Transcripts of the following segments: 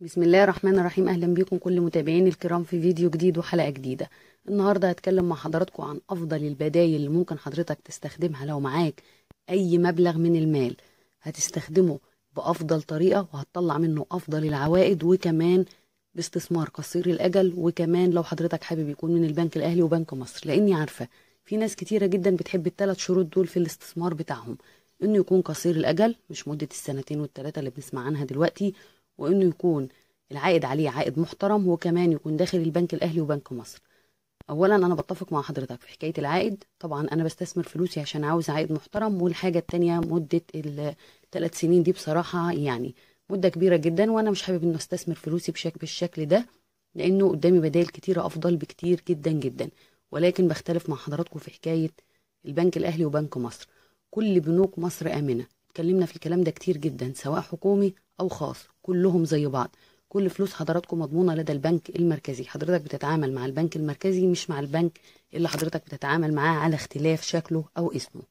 بسم الله الرحمن الرحيم اهلا بيكم كل متابعين الكرام في فيديو جديد وحلقه جديده النهارده هتكلم مع حضراتكم عن افضل البدايل اللي ممكن حضرتك تستخدمها لو معاك اي مبلغ من المال هتستخدمه بافضل طريقه وهتطلع منه افضل العوائد وكمان باستثمار قصير الاجل وكمان لو حضرتك حابب يكون من البنك الاهلي وبنك مصر لاني عارفه في ناس كتيره جدا بتحب الثلاث شروط دول في الاستثمار بتاعهم انه يكون قصير الاجل مش مده السنتين والثلاثه اللي بنسمع عنها دلوقتي وانه يكون العائد عليه عائد محترم وكمان يكون داخل البنك الاهلي وبنك مصر اولا انا بتفق مع حضرتك في حكايه العائد طبعا انا بستثمر فلوسي عشان عاوز عائد محترم والحاجه الثانيه مده الثلاث سنين دي بصراحه يعني مده كبيره جدا وانا مش حابب انه استثمر فلوسي بشكل بالشكل ده لانه قدامي بدائل كتيره افضل بكتير جدا جدا ولكن بختلف مع حضراتكم في حكايه البنك الاهلي وبنك مصر كل بنوك مصر امنه اتكلمنا في الكلام ده كتير جدا سواء حكومي او خاص كلهم زي بعض كل فلوس حضراتكم مضمونه لدى البنك المركزي حضرتك بتتعامل مع البنك المركزي مش مع البنك اللي حضرتك بتتعامل معاه على اختلاف شكله او اسمه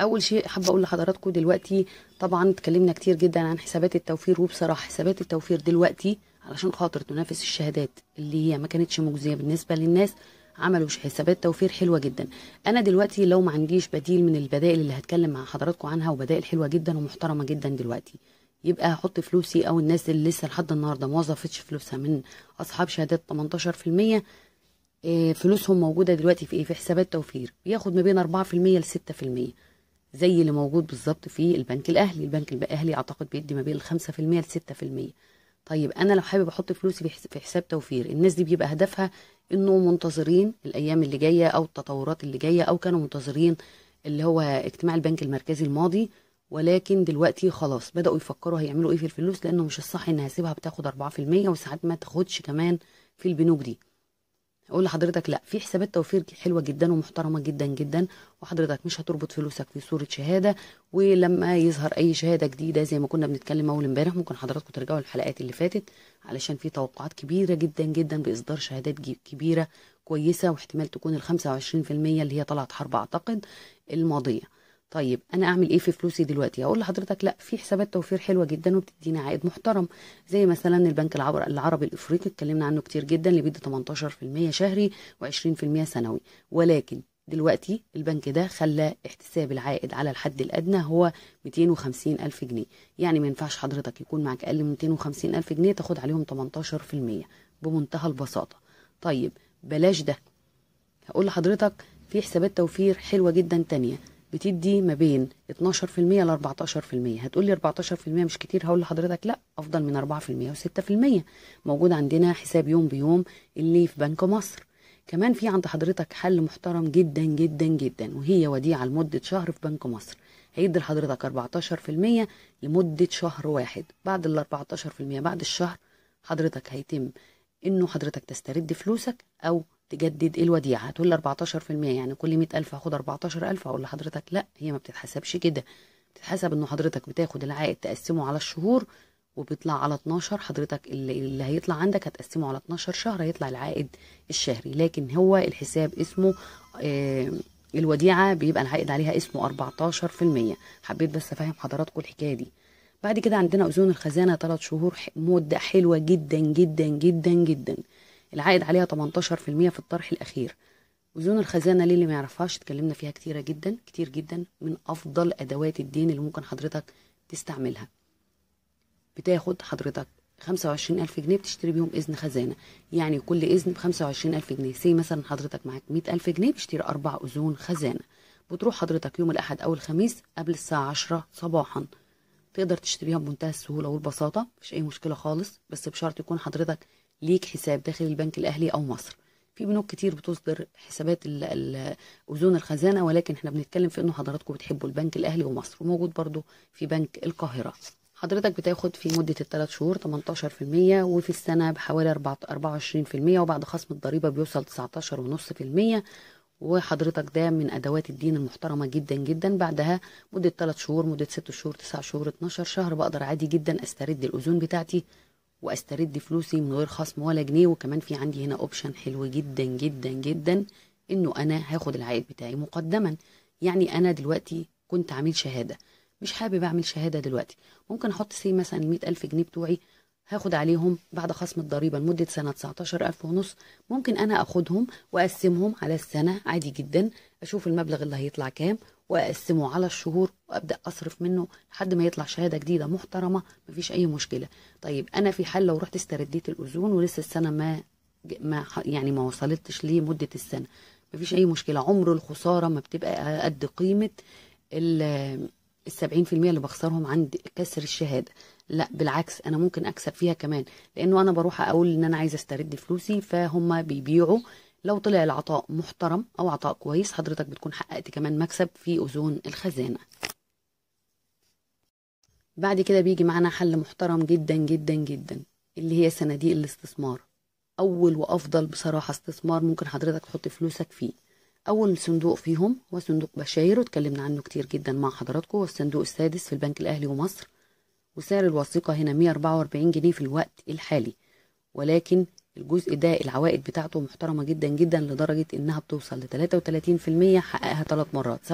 اول شيء حابه اقول لحضراتكم دلوقتي طبعا اتكلمنا كتير جدا عن حسابات التوفير وبصراحه حسابات التوفير دلوقتي علشان خاطر تنافس الشهادات اللي هي ما كانتش مجزيه بالنسبه للناس عملوا حسابات توفير حلوه جدا انا دلوقتي لو ما عنديش بديل من البدائل اللي هتكلم مع حضراتكم عنها وبدائل حلوه جدا ومحترمه جدا دلوقتي يبقى هحط فلوسي او الناس اللي لسه لحد النهارده ما وظفتش فلوسها من اصحاب شهادات 18% آه، فلوسهم موجوده دلوقتي في ايه في حسابات توفير بياخد ما بين 4% ل 6% زي اللي موجود بالظبط في البنك الاهلي البنك الاهلي اعتقد بيدي ما بين 5% ل 6% طيب انا لو حابب احط فلوسي في حساب توفير الناس دي بيبقى هدفها انه منتظرين الايام اللي جايه او التطورات اللي جايه او كانوا منتظرين اللي هو اجتماع البنك المركزي الماضي ولكن دلوقتي خلاص بدأوا يفكروا هيعملوا ايه في الفلوس لانه مش الصح انها هسيبها بتاخد 4% وساعات ما تاخدش كمان في البنوك دي اقول لحضرتك لا في حسابات توفير حلوه جدا ومحترمه جدا جدا وحضرتك مش هتربط فلوسك في صوره شهاده ولما يظهر اي شهاده جديده زي ما كنا بنتكلم اول امبارح ممكن حضراتكم ترجعوا الحلقات اللي فاتت علشان في توقعات كبيره جدا جدا باصدار شهادات كبيره كويسه واحتمال تكون ال 25% اللي هي طلعت حرب اعتقد الماضيه طيب انا اعمل ايه في فلوسي دلوقتي هقول لحضرتك لا في حسابات توفير حلوه جدا وبتدينا عائد محترم زي مثلا البنك العربي الافريقي اتكلمنا عنه كتير جدا اللي بيدي 18% شهري و20% سنوي ولكن دلوقتي البنك ده خلى احتساب العائد على الحد الادنى هو 250 الف جنيه يعني ما ينفعش حضرتك يكون معاك اقل من 250 الف جنيه تاخد عليهم 18% بمنتهى البساطه طيب بلاش ده هقول لحضرتك في حسابات توفير حلوه جدا تانية بتدي ما بين 12% ل 14% هتقول لي 14% مش كتير هقول لحضرتك لا افضل من 4% و6% موجود عندنا حساب يوم بيوم اللي في بنك مصر كمان في عند حضرتك حل محترم جدا جدا جدا وهي وديعة لمدة شهر في بنك مصر هيدي لحضرتك 14% لمدة شهر واحد بعد ال 14% بعد الشهر حضرتك هيتم انه حضرتك تسترد فلوسك او تجدد الوديعه هتقول لي 14% يعني كل 100000 هاخد 14000 اقول لحضرتك لا هي ما بتتحسبش كده بتتحسب انه حضرتك بتاخد العائد تقسمه على الشهور وبيطلع على 12 حضرتك اللي, اللي هيطلع عندك هتقسمه على 12 شهر هيطلع العائد الشهري لكن هو الحساب اسمه آه الوديعة بيبقى العائد عليها اسمه 14% حبيت بس افهم حضراتكم الحكاية دي بعد كده عندنا أذون الخزانة 3 شهور مدة حلوة جدا جدا جدا جدا العائد عليها 18% في الطرح الأخير وزون الخزانة للي اللي ما يعرفهاش اتكلمنا فيها كتيرة جدا كتير جدا من أفضل أدوات الدين اللي ممكن حضرتك تستعملها بتاخد حضرتك 25000 جنيه بتشتري بيهم إذن خزانة يعني كل إذن ب 25000 جنيه سي مثلا حضرتك معاك 100000 جنيه بتشتري أربع أذون خزانة بتروح حضرتك يوم الأحد أو الخميس قبل الساعة 10 صباحا تقدر تشتريها بمنتهى السهولة والبساطة مفيش أي مشكلة خالص بس بشرط يكون حضرتك ليك حساب داخل البنك الاهلي او مصر في بنوك كتير بتصدر حسابات اذون الخزانه ولكن احنا بنتكلم في انه حضراتكم بتحبوا البنك الاهلي ومصر وموجود برضو في بنك القاهره حضرتك بتاخد في مدة الثلاث شهور 18% وفي السنة بحوالي 24% وبعد خصم الضريبة بيوصل 19.5% وحضرتك ده من أدوات الدين المحترمة جدا جدا بعدها مدة 3 شهور مدة 6 شهور 9 شهور 12 شهر بقدر عادي جدا أسترد الأذون بتاعتي واسترد فلوسي من غير خصم ولا جنيه وكمان في عندي هنا اوبشن حلو جدا جدا جدا انه انا هاخد العائد بتاعي مقدما يعني انا دلوقتي كنت عميل شهاده مش حابب اعمل شهاده دلوقتي ممكن احط سي مثلا ال ألف جنيه بتوعي هاخد عليهم بعد خصم الضريبه لمده سنه 19000 ونص ممكن انا اخدهم واقسمهم على السنه عادي جدا اشوف المبلغ اللي هيطلع كام واقسمه على الشهور وابدا اصرف منه لحد ما يطلع شهاده جديده محترمه مفيش اي مشكله طيب انا في حال لو رحت استرديت الاذون ولسه السنه ما ما يعني ما وصلتش ليه مده السنه مفيش اي مشكله عمر الخساره ما بتبقى قد قيمه ال 70% اللي بخسرهم عند كسر الشهاده لا بالعكس انا ممكن اكسب فيها كمان لانه انا بروح اقول ان انا عايزه استرد فلوسي فهم بيبيعوا لو طلع العطاء محترم او عطاء كويس حضرتك بتكون حققت كمان مكسب في اوزون الخزانه بعد كده بيجي معانا حل محترم جدا جدا جدا اللي هي صناديق الاستثمار اول وافضل بصراحه استثمار ممكن حضرتك تحط فلوسك فيه اول صندوق فيهم هو صندوق بشاير واتكلمنا عنه كتير جدا مع حضراتكم هو الصندوق السادس في البنك الاهلي ومصر وسعر الوثيقه هنا 144 جنيه في الوقت الحالي ولكن الجزء ده العوائد بتاعته محترمة جدا جدا لدرجة انها بتوصل ل 33% حققها ثلاث مرات 27%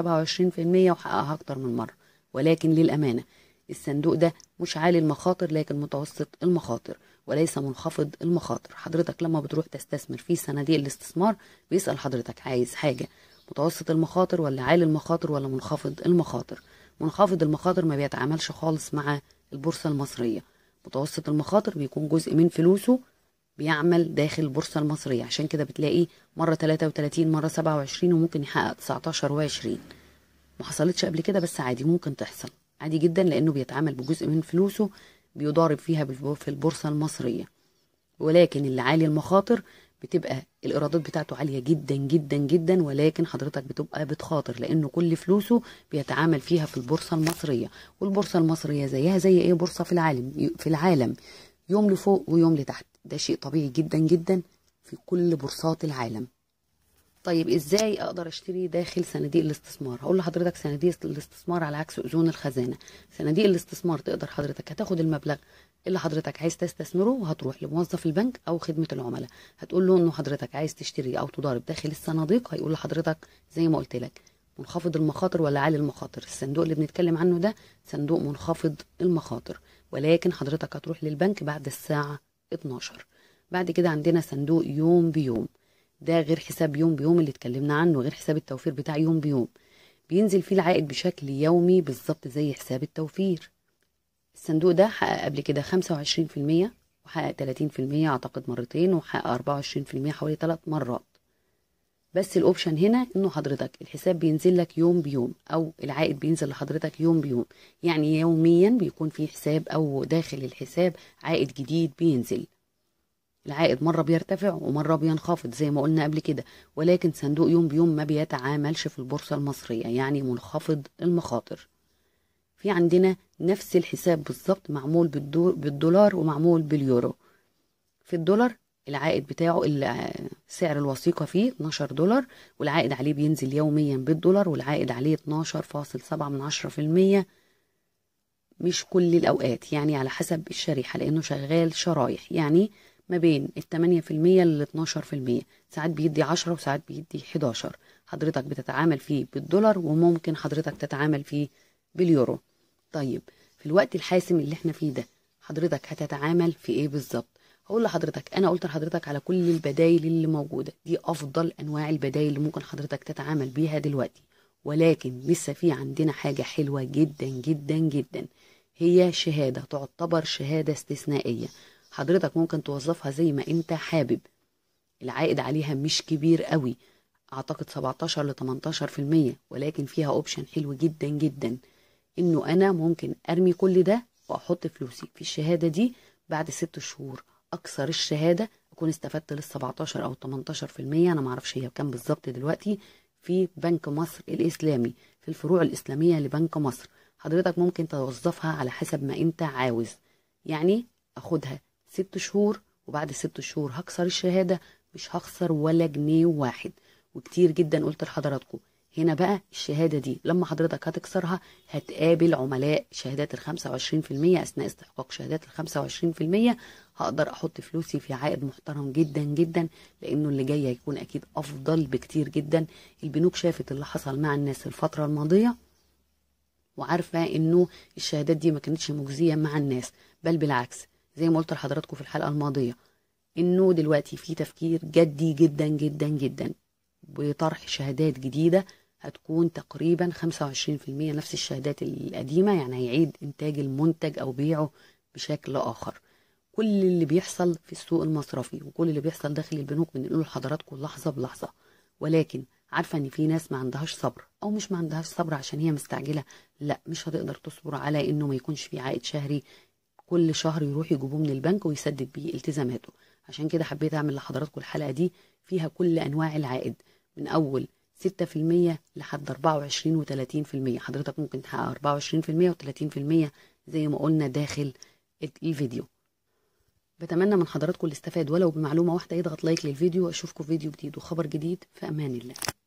وحققها اكتر من مرة ولكن للأمانة الصندوق ده مش عالي المخاطر لكن متوسط المخاطر وليس منخفض المخاطر حضرتك لما بتروح تستثمر في صناديق الاستثمار بيسأل حضرتك عايز حاجة متوسط المخاطر ولا عالي المخاطر ولا منخفض المخاطر منخفض المخاطر ما بيتعاملش خالص مع البورصة المصرية متوسط المخاطر بيكون جزء من فلوسه بيعمل داخل البورصة المصرية عشان كده بتلاقي مرة 33 مرة 27 وممكن يحقق 19 و20 ما حصلتش قبل كده بس عادي ممكن تحصل عادي جدا لأنه بيتعامل بجزء من فلوسه بيضارب فيها في البورصة المصرية ولكن اللي عالي المخاطر بتبقى الإيرادات بتاعته عالية جدا جدا جدا ولكن حضرتك بتبقى بتخاطر لأنه كل فلوسه بيتعامل فيها في البورصة المصرية والبورصة المصرية زيها زي أي بورصة في العالم في العالم يوم لفوق ويوم لتحت ده شيء طبيعي جدا جدا في كل بورصات العالم طيب ازاي اقدر اشتري داخل صناديق الاستثمار هقول لحضرتك صناديق الاستثمار على عكس اذون الخزانه صناديق الاستثمار تقدر حضرتك هتاخد المبلغ اللي حضرتك عايز تستثمره وهتروح لموظف البنك او خدمه العملاء هتقول له انه حضرتك عايز تشتري او تضارب داخل الصناديق هيقول لحضرتك زي ما قلت لك منخفض المخاطر ولا عالي المخاطر الصندوق اللي بنتكلم عنه ده صندوق منخفض المخاطر ولكن حضرتك هتروح للبنك بعد الساعه 12 بعد كده عندنا صندوق يوم بيوم ده غير حساب يوم بيوم اللي اتكلمنا عنه غير حساب التوفير بتاع يوم بيوم بينزل فيه العائد بشكل يومي بالظبط زي حساب التوفير الصندوق ده حقق قبل كده 25% وحقق 30% أعتقد مرتين وحقق 24% حوالي 3 مرات بس الاوبشن هنا انه حضرتك الحساب بينزل لك يوم بيوم او العائد بينزل لحضرتك يوم بيوم يعني يوميا بيكون في حساب او داخل الحساب عائد جديد بينزل العائد مرة بيرتفع ومرة بينخفض زي ما قلنا قبل كده ولكن صندوق يوم بيوم ما بيتعاملش في البورصة المصرية يعني منخفض المخاطر في عندنا نفس الحساب بالظبط معمول بالدولار ومعمول باليورو في الدولار العائد بتاعه سعر الوثيقة فيه 12 دولار والعائد عليه بينزل يوميا بالدولار والعائد عليه 12.7 من مش كل الأوقات يعني على حسب الشريحة لأنه شغال شرايح يعني ما بين ال في المية 12% في المية ساعات بيدي عشرة وساعات بيدي حداشر حضرتك بتتعامل فيه بالدولار وممكن حضرتك تتعامل فيه باليورو طيب في الوقت الحاسم اللي احنا فيه ده حضرتك هتتعامل في ايه بالظبط هقول لحضرتك انا قلت لحضرتك على كل البدايل اللي موجوده دي افضل انواع البدايل اللي ممكن حضرتك تتعامل بيها دلوقتي ولكن لسه في عندنا حاجه حلوه جدا جدا جدا هي شهاده تعتبر شهاده استثنائيه حضرتك ممكن توظفها زي ما انت حابب العائد عليها مش كبير قوي اعتقد 17 ل 18% ولكن فيها اوبشن حلو جدا جدا انه انا ممكن ارمي كل ده واحط فلوسي في الشهاده دي بعد ست شهور اكثر الشهاده اكون استفدت لل 17 او 18% انا ما اعرفش هي بكام بالظبط دلوقتي في بنك مصر الاسلامي في الفروع الاسلاميه لبنك مصر حضرتك ممكن توظفها على حسب ما انت عاوز يعني اخدها ست شهور وبعد الست شهور هكسر الشهاده مش هخسر ولا جنيه واحد وكتير جدا قلت لحضراتكم هنا بقى الشهادة دي لما حضرتك هتكسرها هتقابل عملاء شهادات ال 25% أثناء استحقاق شهادات ال 25% هقدر أحط فلوسي في عائد محترم جدا جدا لأنه اللي جاي هيكون أكيد أفضل بكتير جدا البنوك شافت اللي حصل مع الناس الفترة الماضية وعارفة إنه الشهادات دي ما كانتش مجزية مع الناس بل بالعكس زي ما قلت لحضراتكم في الحلقة الماضية إنه دلوقتي في تفكير جدي جدا جدا جدا بطرح شهادات جديدة هتكون تقريبا 25% نفس الشهادات القديمة يعني هيعيد إنتاج المنتج أو بيعه بشكل آخر كل اللي بيحصل في السوق المصرفي وكل اللي بيحصل داخل البنوك بنقوله لحضراتكم لحظة بلحظة ولكن عارفة إن في ناس ما عندهاش صبر أو مش ما عندهاش صبر عشان هي مستعجلة لا مش هتقدر تصبر على إنه ما يكونش في عائد شهري كل شهر يروح يجيبوه من البنك ويسدد بيه التزاماته عشان كده حبيت أعمل لحضراتكم الحلقة دي فيها كل أنواع العائد من أول 6% لحد 24 و30% حضرتك ممكن تحقق 24% و30% زي ما قلنا داخل الفيديو بتمنى من حضراتكم اللي استفاد ولو بمعلومة واحدة يضغط لايك للفيديو واشوفكم فيديو جديد وخبر جديد في امان الله